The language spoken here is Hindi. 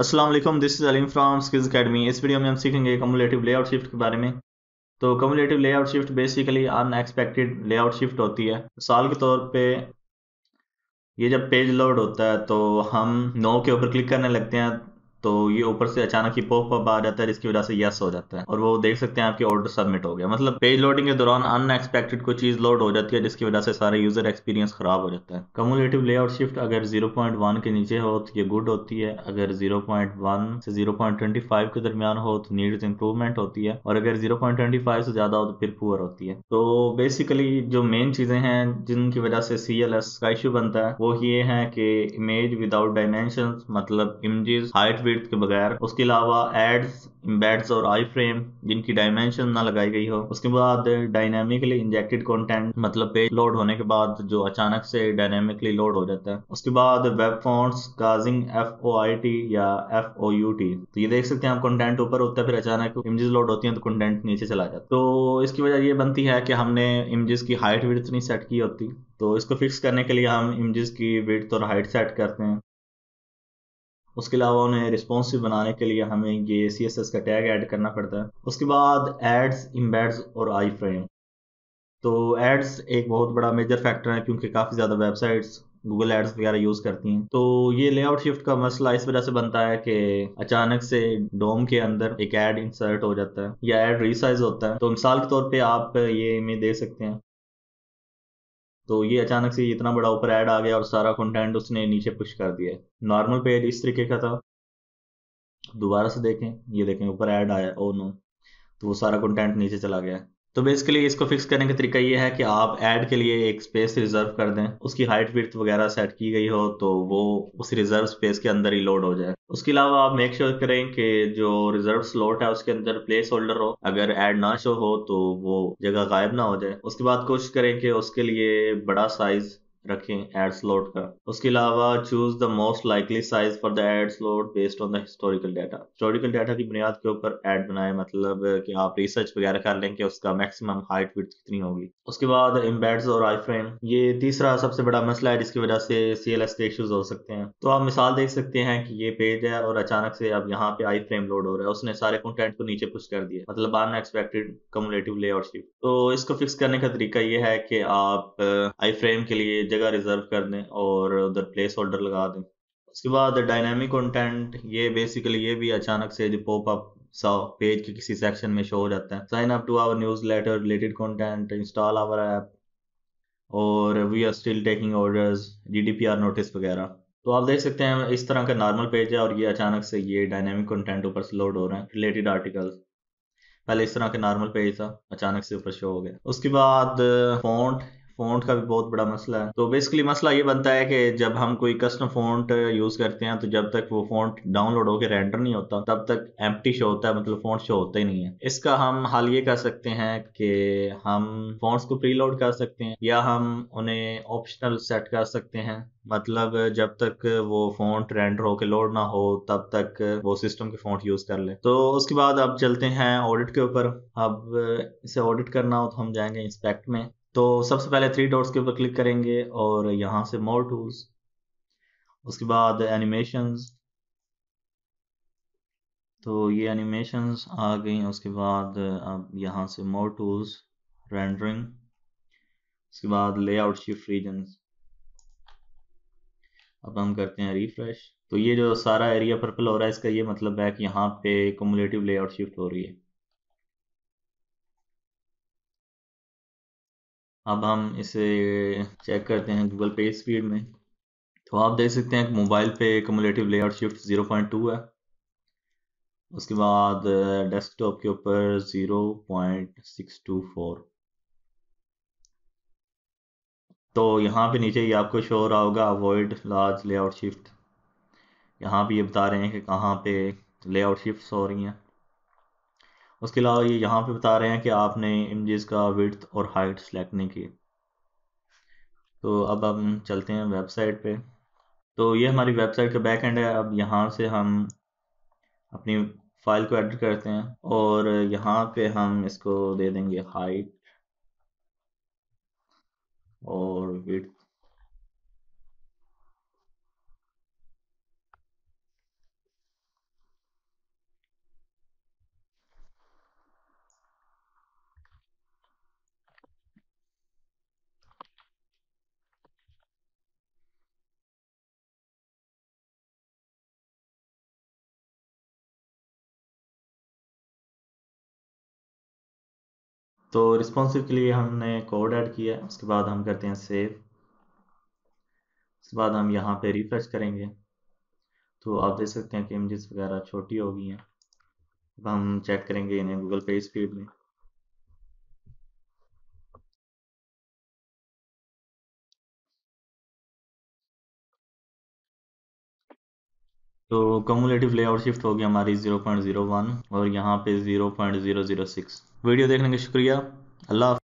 Aslam this is Aleem from Skills Academy इस वीडियो में हम सीखेंगे कम्युलेटिव लेआउट शिफ्ट के बारे में तो cumulative layout shift basically unexpected layout shift होती है मिसाल के तौर पे ये जब पेज लोड होता है तो हम नो के ऊपर क्लिक करने लगते हैं तो ये ऊपर से अचानक ही पॉप अप आ जाता है जिसकी वजह से यस हो जाता है और वो देख सकते हैं आपके ऑर्डर सबमिट हो गया मतलब पेज लोडिंग के दौरान अनएक्सपेक्टेड कोई चीज़ लोड हो जाती है जिसकी वजह से सारा यूज़र एक्सपीरियंस खराब हो जाता है कम्युलेटिव लेआउट शिफ्ट अगर 0.1 के नीचे हो तो ये गुड होती है अगर जीरो से जीरो के दरमियान हो तो नीड इंप्रूवमेंट होती है और अगर जीरो से ज़्यादा हो तो फिर पुअर होती है तो बेसिकली जो मेन चीज़ें हैं जिनकी वजह से सी एल एस का इश्यू बनता है वो ये है कि इमेज विदाउट डायमेंशन मतलब इमेज हाइट विड्थ के बगैर उसके अलावा एड्स इम्बेड्स और आई फ्रेम जिनकी डायमेंशन ना लगाई गई हो उसके बाद डायनेमिकली इंजेक्टेड कंटेंट मतलब पेज लोड होने के बाद जो अचानक से डायनेमिकली लोड हो जाता है उसके बाद web fonts causing F O I T या एफ ओ यू टी तो ये देख सकते हैं आप कंटेंट ऊपर होता है फिर अचानक इमेजेस लोड होती हैं तो कंटेंट नीचे चला जाता है तो इसकी वजह ये बनती है कि हमने इमेजेस की हाइट विड्थ नहीं सेट की होती तो इसको फिक्स करने के लिए हम इमेजेस की विड्थ और हाइट सेट करते हैं उसके अलावा उन्हें रिस्पॉन्सिव बनाने के लिए हमें ये सी एस एस का टैग ऐड करना पड़ता है उसके बाद एड्स इम्बेड्स और आई फ्रेम तो एड्स एक बहुत बड़ा मेजर फैक्टर है क्योंकि काफ़ी ज़्यादा वेबसाइट्स गूगल एड्स वगैरह यूज़ करती हैं तो ये लेआउट शिफ्ट का मसला इस वजह से बनता है कि अचानक से डोम के अंदर एक ऐड इंसर्ट हो जाता है या ऐड रिसाइज होता है तो मिसाल के तौर पे आप ये इमेज दे सकते हैं तो ये अचानक से इतना बड़ा ऊपर ऐड आ गया और सारा कंटेंट उसने नीचे पुश कर दिया नॉर्मल पेज इस तरीके का था दोबारा से देखें ये देखें ऊपर ऐड आया ओ oh नो तो वो सारा कंटेंट नीचे चला गया तो बेसिकली इसको फिक्स करने का तरीका ये है कि आप ऐड के लिए एक स्पेस रिजर्व कर दें उसकी हाइट विर्थ वगैरह सेट की गई हो तो वो उस रिजर्व स्पेस के अंदर ही लोड हो जाए उसके अलावा आप मेक श्योर sure करें कि जो रिजर्व स्लॉट है उसके अंदर प्लेस होल्डर हो अगर ऐड ना शो हो तो वो जगह गायब ना हो जाए उसके बाद कोशिश करें कि उसके लिए बड़ा साइज रखें एड स्लॉट का उसके अलावा choose the most likely size for the ad slot based on the historical data historical data की बुनियाद के ऊपर एड बनाए मतलब कि आप रिसर्च वगैरह कर लें कि उसका मैक्सिमम हाइट विथ कितनी होगी उसके बाद इम्बेड्स और आई फ्रेम ये तीसरा सबसे बड़ा मसला है जिसकी वजह से सी एल एस के इशूज हो सकते हैं तो आप मिसाल देख सकते हैं कि ये पेज है और अचानक से अब यहाँ पे आई फ्रेम लोड हो रहा है उसने सारे कंटेंट को नीचे पुश कर दिया मतलब अनएक्सपेक्टेड कमुलेटिव लेआउट शिफ्ट तो इसको फिक्स करने का तरीका ये है कि आप आई फ्रेम के लिए जगह रिजर्व कर दें और उधर प्लेस होल्डर लगा दें उसके बाद डायनामिक कंटेंट ये बेसिकली ये भी अचानक से जो पॉप अप सा पेज के किसी सेक्शन में शो हो जाता है sign up to our newsletter related content install our app और we are still taking orders or notice वगैरह तो आप देख सकते हैं इस तरह का नॉर्मल पेज है और ये अचानक से ये डायनेमिक कंटेंट ऊपर से लोड हो रहे हैं रिलेटेड आर्टिकल्स पहले इस तरह के नॉर्मल पेज था अचानक से ऊपर शो हो गया उसके बाद फॉन्ट फोन का भी बहुत बड़ा मसला है तो बेसिकली मसला ये बनता है कि जब हम कोई कस्टम फोन यूज करते हैं तो जब तक वो फोन डाउनलोड होकर रेंडर नहीं होता तब तक एम शो होता है मतलब फोन शो होता ही नहीं है इसका हम हल ये कर सकते हैं कि हम फ़ॉन्ट्स को प्रीलोड कर सकते हैं या हम उन्हें ऑप्शनल सेट कर सकते हैं मतलब जब तक वो फ़ॉन्ट रेंडर होके लोड ना हो तब तक वो सिस्टम के फ़ॉन्ट यूज़ कर ले तो उसके बाद अब चलते हैं ऑडिट के ऊपर अब uh, इसे ऑडिट करना हो तो हम जाएंगे इंस्पेक्ट में तो सबसे पहले थ्री डॉट्स के ऊपर क्लिक करेंगे और यहां से मोर टूल्स उसके बाद एनिमेशन तो ये एनिमेशन आ गई उसके बाद अब यहां से मोर टूल्स रेंडरिंग उसके बाद लेआउट शिफ्ट रीजन अब हम करते हैं रिफ्रेश तो ये जो सारा एरिया पर्पल हो रहा है इसका ये मतलब है कि यहाँ पे कमुलेटिव लेआउट शिफ्ट हो रही है अब हम इसे चेक करते हैं गूगल पे स्पीड में तो आप देख सकते हैं कि मोबाइल पे cumulative layout shift zero point two है उसके बाद डेस्कटॉप के ऊपर ज़ीरो पॉइंट टू फोर तो यहाँ पे नीचे ये आपको शो हो रहा होगा अवॉइड लार्ज लेआउट शिफ्ट यहाँ पे ये बता रहे हैं कि कहाँ पे लेआउट शिफ्ट हो रही हैं उसके अलावा ये यहाँ पे बता रहे हैं कि आपने इमेजेस का विथ और हाइट सेलेक्ट नहीं किए तो अब हम चलते हैं वेबसाइट पे तो ये हमारी वेबसाइट का बैक एंड है अब यहाँ से हम अपनी फाइल को एडिट करते हैं और यहाँ पे हम इसको दे देंगे हाइट और विथ तो रिस्पॉन्सिव के लिए हमने कोड ऐड किया है उसके बाद हम करते हैं सेव उसके बाद हम यहाँ पे रिफ्रेश करेंगे तो आप देख सकते हैं कि इमेजेस वगैरह छोटी हो गई हैं अब हम चेक करेंगे इन्हें गूगल पे स्पीड में तो कम्युलेटिव लेआउट शिफ्ट होगी हमारी 0.01 और यहाँ पे 0.006 वीडियो देखने का शुक्रिया अल्लाह